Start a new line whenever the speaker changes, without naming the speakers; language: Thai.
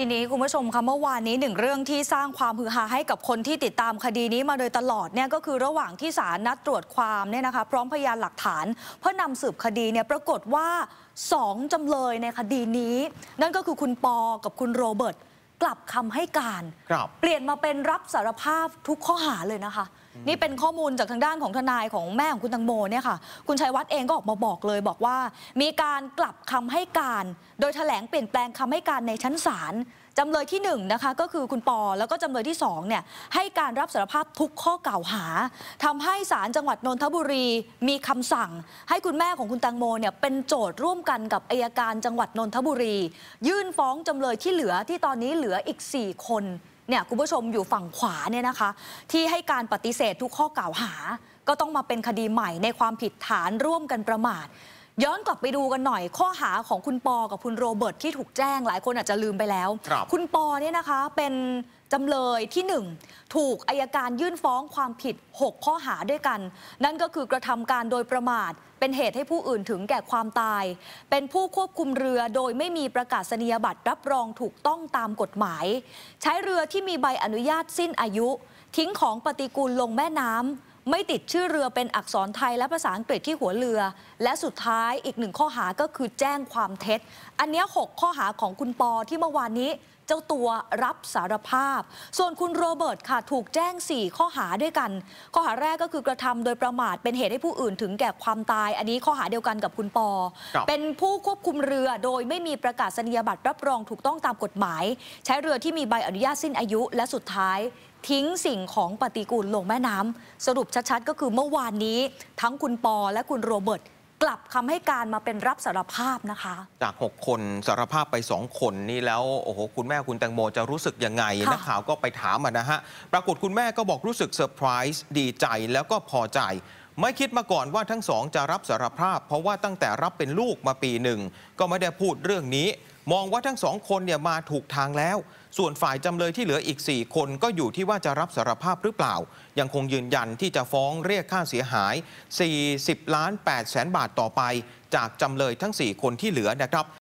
ทีนี้คุณผู้ชมคะเมื่อวานนี้หนึ่งเรื่องที่สร้างความฮือฮาให้กับคนที่ติดตามคดีนี้มาโดยตลอดเนี่ยก็คือระหว่างที่ศาลนัดตรวจความเนี่ยนะคะพร้อมพยานหลักฐาน เพื่อนำสืบคดีเนี่ยปรากฏว่าสองจำเลยในคดีนี้ นั่นก็คือคุณปอกับคุณโรเบิร์ตกลับคำให้การรเปลี่ยนมาเป็นรับสารภาพทุกข้อหาเลยนะคะนี่เป็นข้อมูลจากทางด้านของทนายของแม่ของคุณตังโมเนี่ยค่ะ คุณชัยวัฒน์เองก็ออกมาบอกเลยบอกว่า มีการกลับคำให้การ โดยแถลงเปลี่ยนแปลงคำให้การในชั้นศาล จำเลยที่1นนะคะก็คือคุณปอแล้วก็จำเลยที่2เนี่ยให้การรับสารภาพทุกข้อกล่าวหา ทำให้ศาลจังหวัดนนทบุรีมีคำสั่ง ให้คุณแม่ของคุณตังโมเนี่ยเป็นโจทย์ร่วมกันกับอายการจังหวัดนนทบุรี ยื่นฟ้องจำเลยที่เหลือที่ตอนนี้เหลืออีก 4 คนเนี่ยคุณผู้ชมอยู่ฝั่งขวาเนี่ยนะคะที่ให้การปฏิเสธทุกข้อกล่าวหา ก็ต้องมาเป็นคดีใหม่ในความผิดฐานร่วมกันประมาทย้อนกลับไปดูกันหน่อยข้อหาของคุณปอกับคุณโรเบิร์ตที่ถูกแจ้งหลายคนอาจจะลืมไปแล้วคคุณปอเนี่ยนะคะเป็นจำเลยที่ 1 ถูกอายการยื่นฟ้องความผิด 6 ข้อหาด้วยกัน นั่นก็คือกระทำการโดยประมาทเป็นเหตุให้ผู้อื่นถึงแก่ความตาย เป็นผู้ควบคุมเรือโดยไม่มีประกาศนียบัตรรับรองถูกต้องตามกฎหมาย ใช้เรือที่มีใบอนุญาตสิ้นอายุ ทิ้งของปฏิกูลลงแม่น้ำไม่ติดชื่อเรือเป็นอักษรไทยและภาษาอังกฤษที่หัวเรือ และสุดท้ายอีกหนึ่งข้อหาก็คือแจ้งความเท็จ อันนี้ 6 ข้อหาของคุณปอที่เมื่อวานนี้เจ้าตัวรับสารภาพ ส่วนคุณโรเบิร์ตค่ะ ถูกแจ้ง4ข้อหาด้วยกัน ข้อหาแรกก็คือกระทำโดยประมาทเป็นเหตุให้ผู้อื่นถึงแก่ความตาย อันนี้ข้อหาเดียวกันกับคุณปอ เป็นผู้ควบคุมเรือโดยไม่มีประกาศนียบัตรรับรองถูกต้องตามกฎหมาย ใช้เรือที่มีใบอนุญาตสิ้นอายุและสุดท้าย ทิ้งสิ่งของปฏิกูลลงแม่น้ำสรุปชัดๆก็คือเมื่อวานนี้ทั้งคุณปอ และคุณโรเบิร์ตกลับคำให้การมาเป็นรับสารภาพนะคะ
จาก 6 คนสารภาพไป 2 คนนี่แล้ว โอ้โห คุณแม่คุณแตงโมจะรู้สึกยังไงนักข่าวก็ไปถามนะฮะ ปรากฏคุณแม่ก็บอกรู้สึกเซอร์ไพรส์ดีใจแล้วก็พอใจ ไม่คิดมาก่อนว่าทั้งสองจะรับสารภาพ เพราะว่าตั้งแต่รับเป็นลูกมาปีหนึ่ง ก็ไม่ได้พูดเรื่องนี้ มองว่าทั้งสองคนเนี่ยมาถูกทางแล้วส่วนฝ่ายจำเลยที่เหลืออีก 4 คนก็อยู่ที่ว่าจะรับสารภาพหรือเปล่า ยังคงยืนยันที่จะฟ้องเรียกค่าเสียหาย 40 ล้าน8แสนบาทต่อไป จากจำเลยทั้ง 4 คนที่เหลือนะครับ